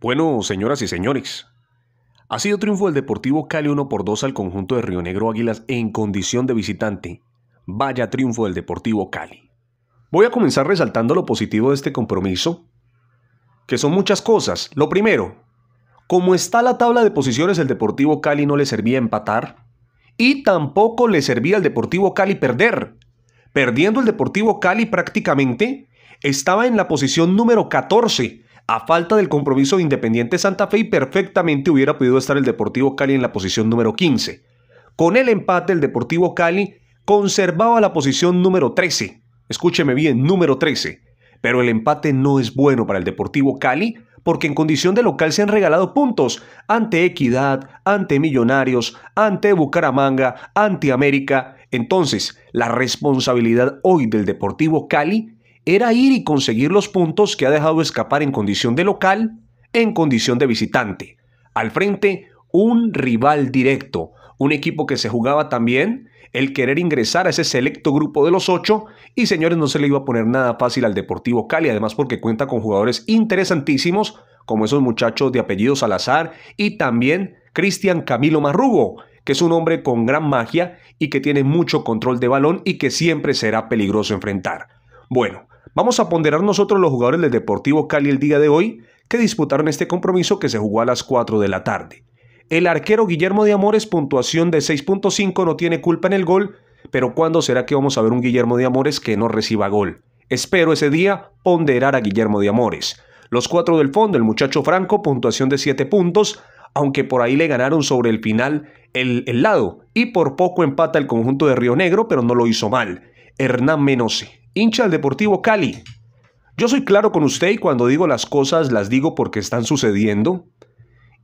Bueno, señoras y señores, ha sido triunfo del Deportivo Cali 1 por 2 al conjunto de Río Negro Águilas en condición de visitante. Vaya triunfo del Deportivo Cali. Voy a comenzar resaltando lo positivo de este compromiso, que son muchas cosas. Lo primero, como está la tabla de posiciones, el Deportivo Cali no le servía empatar y tampoco le servía al Deportivo Cali perder. Perdiendo el Deportivo Cali prácticamente, estaba en la posición número 14 a falta del compromiso de Independiente Santa Fe perfectamente hubiera podido estar el Deportivo Cali en la posición número 15. Con el empate el Deportivo Cali conservaba la posición número 13. Escúcheme bien, número 13. Pero el empate no es bueno para el Deportivo Cali porque en condición de local se han regalado puntos ante Equidad, ante Millonarios, ante Bucaramanga, ante América. Entonces, la responsabilidad hoy del Deportivo Cali era ir y conseguir los puntos que ha dejado escapar en condición de local, en condición de visitante. Al frente, un rival directo, un equipo que se jugaba también el querer ingresar a ese selecto grupo de los ocho y señores no se le iba a poner nada fácil al Deportivo Cali, además porque cuenta con jugadores interesantísimos como esos muchachos de apellido Salazar y también Cristian Camilo Marrugo, que es un hombre con gran magia y que tiene mucho control de balón y que siempre será peligroso enfrentar. Bueno, Vamos a ponderar nosotros los jugadores del Deportivo Cali el día de hoy que disputaron este compromiso que se jugó a las 4 de la tarde. El arquero Guillermo de Amores, puntuación de 6.5, no tiene culpa en el gol, pero ¿cuándo será que vamos a ver un Guillermo de Amores que no reciba gol? Espero ese día ponderar a Guillermo de Amores. Los cuatro del fondo, el muchacho Franco, puntuación de 7 puntos, aunque por ahí le ganaron sobre el final el, lado y por poco empata el conjunto de Río Negro, pero no lo hizo mal. Hernán Menose, hincha del Deportivo Cali. Yo soy claro con usted y cuando digo las cosas las digo porque están sucediendo.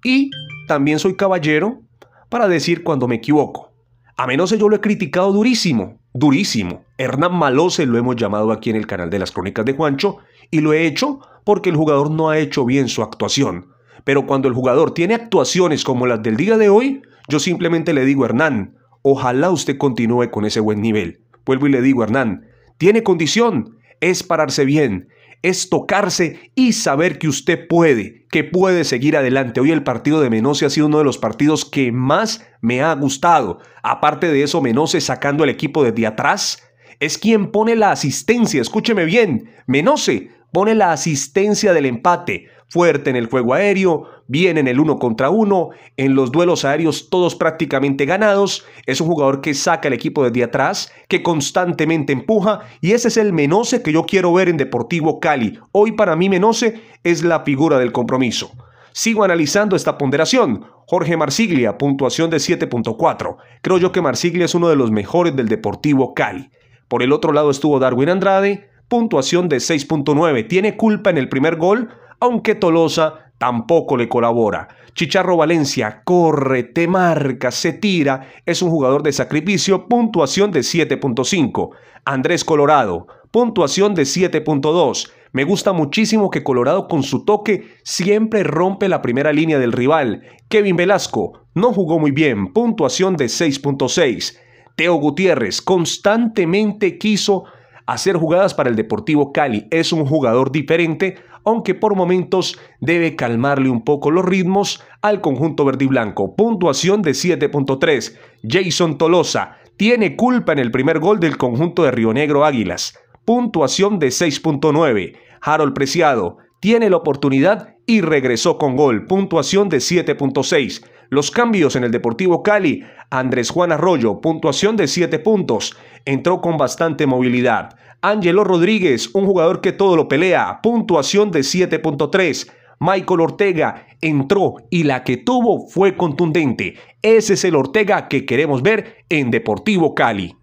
Y también soy caballero para decir cuando me equivoco. A menos que yo lo he criticado durísimo, durísimo. Hernán Malose lo hemos llamado aquí en el canal de las crónicas de Juancho y lo he hecho porque el jugador no ha hecho bien su actuación. Pero cuando el jugador tiene actuaciones como las del día de hoy, yo simplemente le digo, Hernán, ojalá usted continúe con ese buen nivel. Vuelvo y le digo, Hernán, tiene condición, es pararse bien, es tocarse y saber que usted puede, que puede seguir adelante. Hoy el partido de Menose ha sido uno de los partidos que más me ha gustado. Aparte de eso, Menose sacando el equipo desde atrás es quien pone la asistencia, escúcheme bien, Menose pone la asistencia del empate fuerte en el juego aéreo, bien en el uno contra uno, en los duelos aéreos todos prácticamente ganados, es un jugador que saca el equipo desde atrás, que constantemente empuja y ese es el Menose que yo quiero ver en Deportivo Cali. Hoy para mí Menose es la figura del compromiso. Sigo analizando esta ponderación. Jorge Marsiglia, puntuación de 7.4. Creo yo que Marsiglia es uno de los mejores del Deportivo Cali. Por el otro lado estuvo Darwin Andrade, puntuación de 6.9. Tiene culpa en el primer gol, aunque Tolosa tampoco le colabora. Chicharro Valencia corre, te marca, se tira, es un jugador de sacrificio, puntuación de 7.5. Andrés Colorado, puntuación de 7.2. Me gusta muchísimo que Colorado con su toque siempre rompe la primera línea del rival. Kevin Velasco no jugó muy bien, puntuación de 6.6. Teo Gutiérrez constantemente quiso hacer jugadas para el Deportivo Cali. Es un jugador diferente aunque por momentos debe calmarle un poco los ritmos al conjunto verde y blanco. Puntuación de 7.3. Jason Tolosa tiene culpa en el primer gol del conjunto de Río Negro Águilas. Puntuación de 6.9. Harold Preciado tiene la oportunidad y regresó con gol. Puntuación de 7.6. Los cambios en el Deportivo Cali, Andrés Juan Arroyo, puntuación de 7 puntos, entró con bastante movilidad. Ángelo Rodríguez, un jugador que todo lo pelea, puntuación de 7.3. Michael Ortega entró y la que tuvo fue contundente. Ese es el Ortega que queremos ver en Deportivo Cali.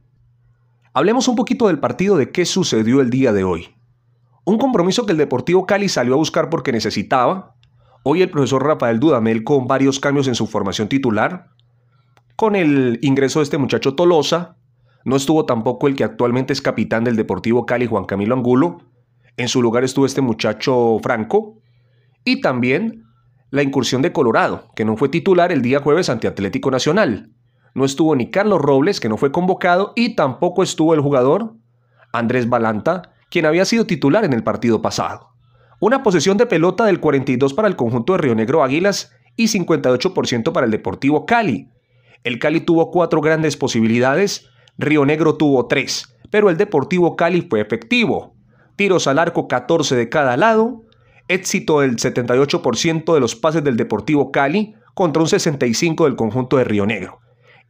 Hablemos un poquito del partido de qué sucedió el día de hoy. Un compromiso que el Deportivo Cali salió a buscar porque necesitaba, Hoy el profesor Rafael Dudamel, con varios cambios en su formación titular, con el ingreso de este muchacho Tolosa, no estuvo tampoco el que actualmente es capitán del Deportivo Cali, Juan Camilo Angulo, en su lugar estuvo este muchacho Franco, y también la incursión de Colorado, que no fue titular el día jueves ante Atlético Nacional. No estuvo ni Carlos Robles, que no fue convocado, y tampoco estuvo el jugador Andrés Balanta, quien había sido titular en el partido pasado. Una posesión de pelota del 42% para el conjunto de Río Negro Águilas y 58% para el Deportivo Cali. El Cali tuvo cuatro grandes posibilidades, Río Negro tuvo tres, pero el Deportivo Cali fue efectivo. Tiros al arco 14 de cada lado, éxito del 78% de los pases del Deportivo Cali contra un 65% del conjunto de Río Negro.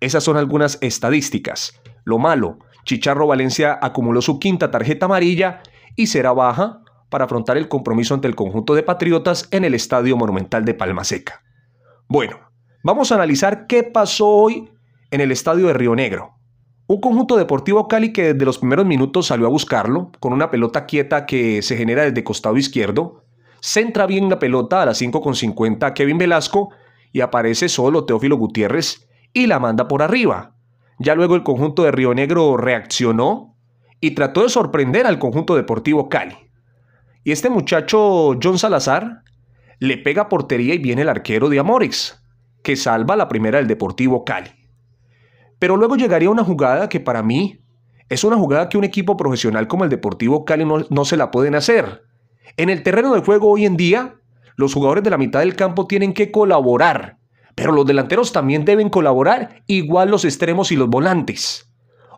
Esas son algunas estadísticas. Lo malo, Chicharro Valencia acumuló su quinta tarjeta amarilla y será baja para afrontar el compromiso ante el conjunto de patriotas en el Estadio Monumental de Palma Seca. Bueno, vamos a analizar qué pasó hoy en el Estadio de Río Negro. Un conjunto deportivo Cali que desde los primeros minutos salió a buscarlo, con una pelota quieta que se genera desde costado izquierdo, centra bien la pelota a las 5.50 Kevin Velasco y aparece solo Teófilo Gutiérrez y la manda por arriba. Ya luego el conjunto de Río Negro reaccionó y trató de sorprender al conjunto deportivo Cali. Y este muchacho, John Salazar, le pega portería y viene el arquero de Amores, que salva la primera del Deportivo Cali. Pero luego llegaría una jugada que para mí es una jugada que un equipo profesional como el Deportivo Cali no, no se la pueden hacer. En el terreno de juego hoy en día, los jugadores de la mitad del campo tienen que colaborar, pero los delanteros también deben colaborar, igual los extremos y los volantes.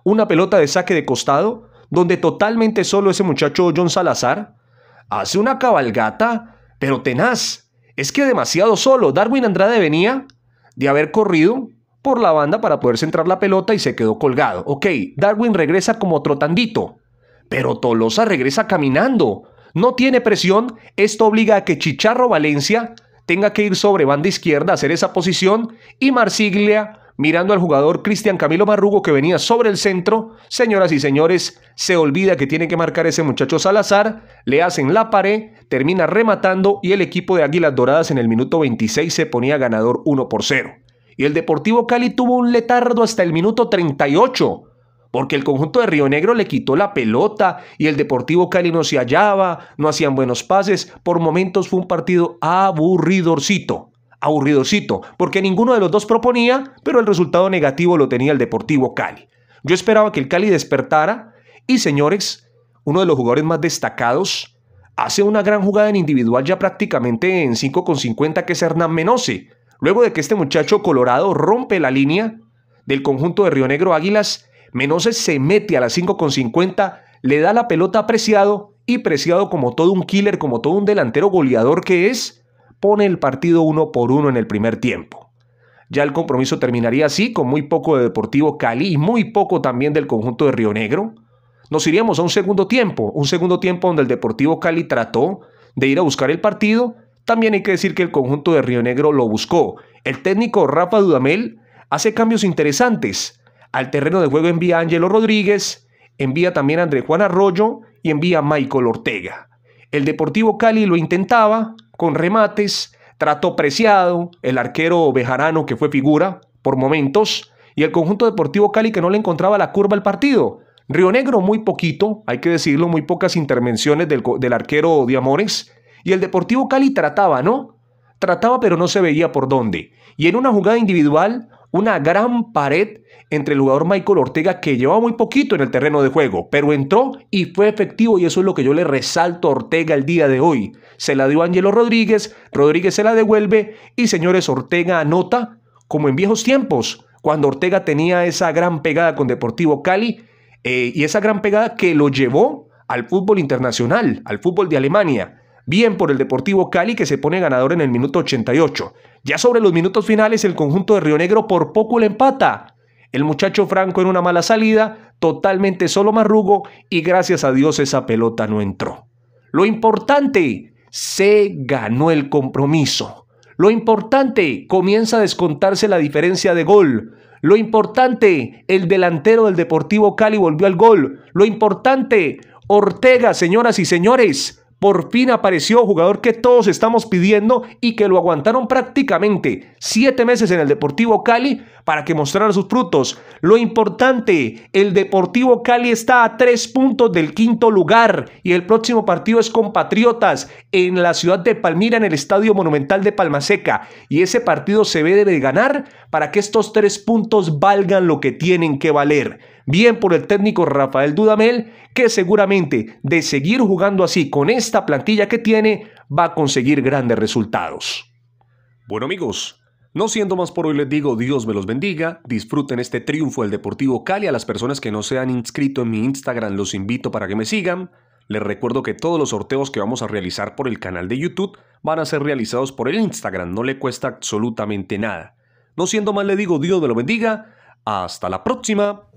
Una pelota de saque de costado, donde totalmente solo ese muchacho John Salazar Hace una cabalgata, pero tenaz. Es que demasiado solo. Darwin Andrade venía de haber corrido por la banda para poder centrar la pelota y se quedó colgado. Ok, Darwin regresa como trotandito, pero Tolosa regresa caminando. No tiene presión, esto obliga a que Chicharro Valencia tenga que ir sobre banda izquierda a hacer esa posición y Marsiglia mirando al jugador Cristian Camilo Marrugo que venía sobre el centro. Señoras y señores, se olvida que tiene que marcar ese muchacho Salazar, le hacen la pared, termina rematando y el equipo de Águilas Doradas en el minuto 26 se ponía ganador 1 por 0. Y el Deportivo Cali tuvo un letardo hasta el minuto 38 porque el conjunto de Río Negro le quitó la pelota y el Deportivo Cali no se hallaba, no hacían buenos pases, por momentos fue un partido aburridorcito aburridocito porque ninguno de los dos proponía, pero el resultado negativo lo tenía el Deportivo Cali. Yo esperaba que el Cali despertara y señores, uno de los jugadores más destacados hace una gran jugada en individual ya prácticamente en 5,50 que es Hernán Menose. Luego de que este muchacho colorado rompe la línea del conjunto de Río Negro Águilas, Menose se mete a las 5,50, le da la pelota apreciado y Preciado como todo un killer, como todo un delantero goleador que es, pone el partido uno por uno en el primer tiempo. Ya el compromiso terminaría así, con muy poco de Deportivo Cali y muy poco también del conjunto de Río Negro. Nos iríamos a un segundo tiempo, un segundo tiempo donde el Deportivo Cali trató de ir a buscar el partido. También hay que decir que el conjunto de Río Negro lo buscó. El técnico Rafa Dudamel hace cambios interesantes. Al terreno de juego envía a Ángelo Rodríguez, envía también a André Juan Arroyo y envía Michael Ortega. El Deportivo Cali lo intentaba, con remates, trato preciado, el arquero Bejarano que fue figura por momentos y el conjunto deportivo Cali que no le encontraba la curva al partido. Río Negro muy poquito, hay que decirlo, muy pocas intervenciones del, del arquero Diamores y el deportivo Cali trataba, ¿no? Trataba pero no se veía por dónde. Y en una jugada individual, una gran pared entre el jugador Michael Ortega que llevaba muy poquito en el terreno de juego, pero entró y fue efectivo y eso es lo que yo le resalto a Ortega el día de hoy. Se la dio Ángelo Rodríguez, Rodríguez se la devuelve y señores Ortega anota como en viejos tiempos, cuando Ortega tenía esa gran pegada con Deportivo Cali eh, y esa gran pegada que lo llevó al fútbol internacional, al fútbol de Alemania. Bien por el Deportivo Cali que se pone ganador en el minuto 88. Ya sobre los minutos finales el conjunto de Río Negro por poco le empata. El muchacho Franco en una mala salida, totalmente solo Marrugo y gracias a Dios esa pelota no entró. Lo importante, se ganó el compromiso. Lo importante, comienza a descontarse la diferencia de gol. Lo importante, el delantero del Deportivo Cali volvió al gol. Lo importante, Ortega, señoras y señores, por fin apareció jugador que todos estamos pidiendo y que lo aguantaron prácticamente siete meses en el Deportivo Cali para que mostrara sus frutos. Lo importante, el Deportivo Cali está a tres puntos del quinto lugar y el próximo partido es con Patriotas en la ciudad de Palmira, en el Estadio Monumental de Palmaseca. Y ese partido se debe de ganar para que estos tres puntos valgan lo que tienen que valer bien por el técnico Rafael Dudamel, que seguramente de seguir jugando así con esta plantilla que tiene, va a conseguir grandes resultados. Bueno amigos, no siendo más por hoy les digo Dios me los bendiga, disfruten este triunfo del Deportivo Cali, a las personas que no se han inscrito en mi Instagram los invito para que me sigan, les recuerdo que todos los sorteos que vamos a realizar por el canal de YouTube van a ser realizados por el Instagram, no le cuesta absolutamente nada. No siendo más, le digo Dios me lo bendiga. Hasta la próxima.